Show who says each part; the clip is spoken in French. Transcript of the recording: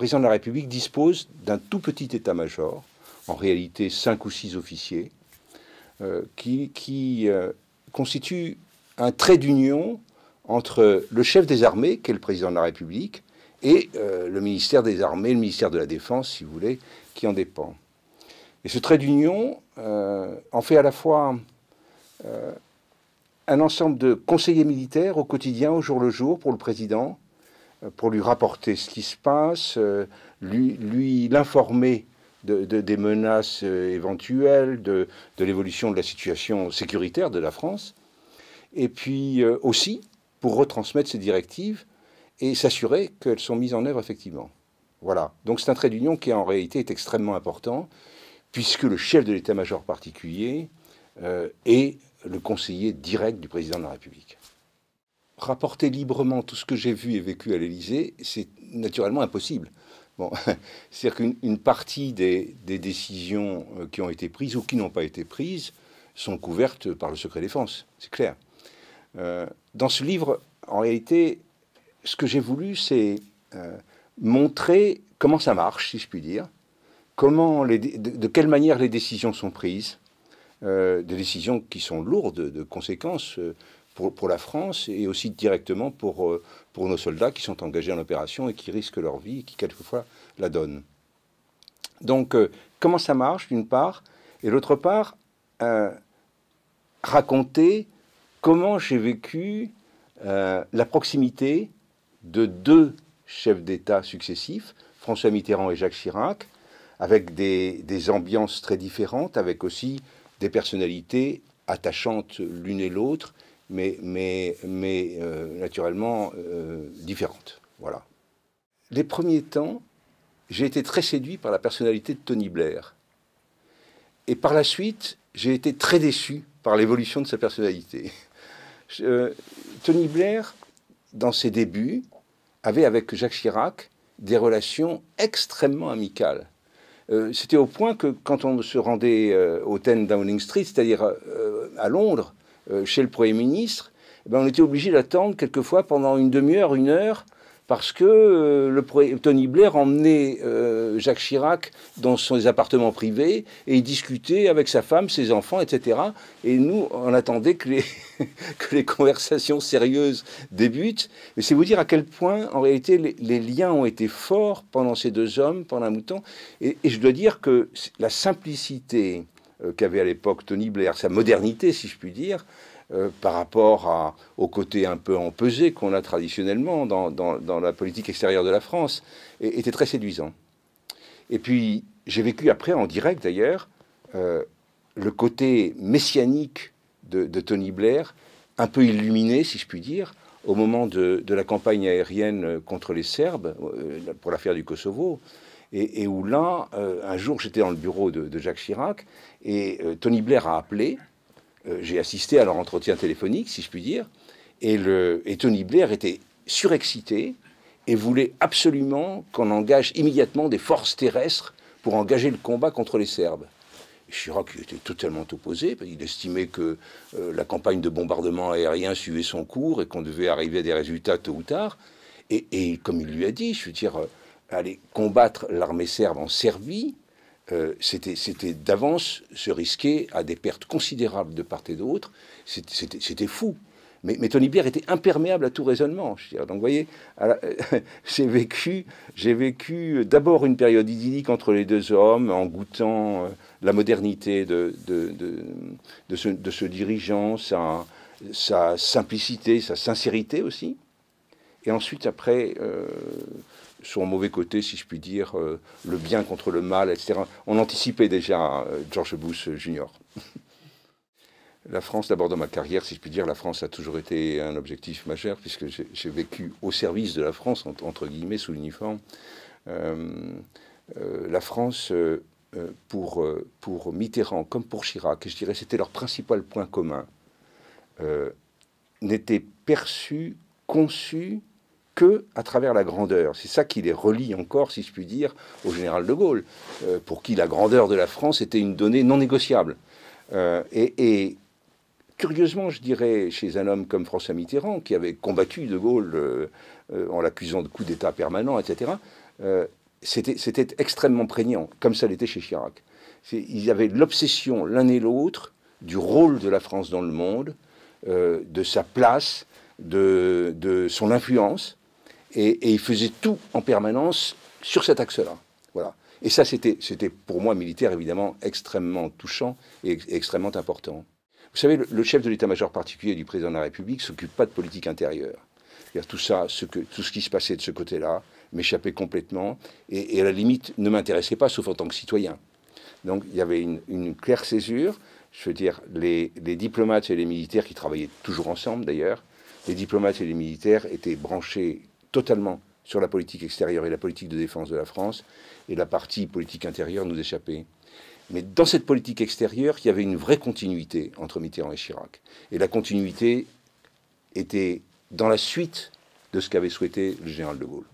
Speaker 1: président de la République dispose d'un tout petit état-major, en réalité cinq ou six officiers, euh, qui, qui euh, constitue un trait d'union entre le chef des armées, qui est le président de la République, et euh, le ministère des Armées, le ministère de la Défense, si vous voulez, qui en dépend. Et ce trait d'union en fait à la fois un ensemble de conseillers militaires au quotidien, au jour le jour, pour le président, euh, pour lui rapporter ce qui se passe, euh, lui l'informer de, des menaces euh, éventuelles, de, l'évolution de la situation sécuritaire de la France, et puis aussi pour retransmettre ces directives et s'assurer qu'elles sont mises en œuvre effectivement. Voilà. Donc c'est un trait d'union qui en réalité est extrêmement important, puisque le chef de l'état-major particulier est le conseiller direct du président de la République rapporter librement tout ce que j'ai vu et vécu à l'Élysée, c'est naturellement impossible. Bon, C'est-à-dire qu'une partie des, décisions euh, qui ont été prises ou qui n'ont pas été prises sont couvertes par le secret défense, c'est clair. Euh, dans ce livre, en réalité, ce que j'ai voulu, c'est euh, montrer comment ça marche, si je puis dire, comment de, quelle manière les décisions sont prises, des décisions qui sont lourdes de conséquences pour, la France et aussi directement pour, euh, pour nos soldats qui sont engagés en opération et qui risquent leur vie et qui quelquefois la donnent. Donc, euh, comment ça marche, d'une part, et l'autre part, euh, raconter comment j'ai vécu la proximité de deux chefs d'État successifs, François Mitterrand et Jacques Chirac, avec des, des ambiances très différentes, avec aussi des personnalités attachantes l'une et l'autre, mais, euh, naturellement euh, différentes. Voilà. Les premiers temps, j'ai été très séduit par la personnalité de Tony Blair. Et par la suite, j'ai été très déçu par l'évolution de sa personnalité. Euh, Tony Blair, dans ses débuts, avait avec Jacques Chirac des relations extrêmement amicales. C'était au point que quand on se rendait au 10 Downing Street, c'est-à-dire à Londres, euh, chez le Premier ministre, eh ben, on était obligé d'attendre quelquefois pendant une demi-heure, une heure, parce que euh, le, Tony Blair emmenait euh, Jacques Chirac dans ses appartements privés et il discutait avec sa femme, ses enfants, etc. Et nous, on attendait que les, les conversations sérieuses débutent. Mais c'est vous dire à quel point, en réalité, les, liens ont été forts pendant ces deux hommes, pendant un mouton. Et, et je dois dire que la simplicité euh, qu'avait à l'époque Tony Blair, sa modernité, si je puis dire, euh, par rapport au côté un peu empesé qu'on a traditionnellement dans, la politique extérieure de la France, était très séduisant. Et puis, j'ai vécu après, en direct d'ailleurs, euh, le côté messianique de, Tony Blair, un peu illuminé, si je puis dire, au moment de, la campagne aérienne contre les Serbes, pour l'affaire du Kosovo, et, où là, euh, un jour, j'étais dans le bureau de, Jacques Chirac, et euh, Tony Blair a appelé, euh, j'ai assisté à leur entretien téléphonique, si je puis dire, et, Tony Blair était surexcité et voulait absolument qu'on engage immédiatement des forces terrestres pour engager le combat contre les Serbes. Chirac était totalement opposé, Il estimait que la campagne de bombardement aérien suivait son cours et qu'on devait arriver à des résultats tôt ou tard. Et, et comme il lui a dit, je veux dire, aller combattre l'armée serbe en Serbie, euh, c'était d'avance se risquer à des pertes considérables de part et d'autre. C'était fou. Mais, Tony Blair était imperméable à tout raisonnement. Je Donc, vous voyez, j'ai vécu, j'ai vécu d'abord une période idyllique entre les deux hommes, en goûtant euh, la modernité de, de, de, de, ce, de ce, dirigeant, sa, sa, simplicité, sa sincérité aussi. Et ensuite, après, euh, son mauvais côté, si je puis dire, euh, le bien contre le mal, etc. On anticipait déjà euh, George Bush euh, junior. la France, d'abord dans ma carrière, si je puis dire, la France a toujours été un objectif majeur, puisque j'ai vécu au service de la France, entre, guillemets, sous l'uniforme. la France, pour, pour Mitterrand comme pour Chirac, et je dirais c'était leur principal point commun, n'était perçue, conçue, que à travers la grandeur. C'est ça qui les relie encore, si je puis dire, au général de Gaulle, euh, pour qui la grandeur de la France était une donnée non négociable. Euh, et, curieusement, je dirais, chez un homme comme François Mitterrand, qui avait combattu de Gaulle euh, en l'accusant de coup d'État permanent, etc., c'était extrêmement prégnant, comme ça l'était chez Chirac. Ils avaient l'obsession l'un et l'autre du rôle de la France dans le monde, de sa place, de, de, son influence. Et, il faisait tout en permanence sur cet axe-là. Voilà. Et ça, c'était pour moi, militaire, évidemment, extrêmement touchant et, extrêmement important. Vous savez, le, chef de l'état-major particulier du président de la République s'occupe pas de politique intérieure. Tout ça, ce que, tout ce qui se passait de ce côté-là, m'échappait complètement et, à la limite ne m'intéressait pas, sauf en tant que citoyen. Donc il y avait une, claire césure. Je veux dire, les, les, diplomates et les militaires, qui travaillaient toujours ensemble d'ailleurs, les diplomates et les militaires étaient branchés totalement sur la politique extérieure et la politique de défense de la France, et la partie politique intérieure nous échappait. Mais dans cette politique extérieure, il y avait une vraie continuité entre Mitterrand et Chirac. Et la continuité était dans la suite de ce qu'avait souhaité le général de Gaulle.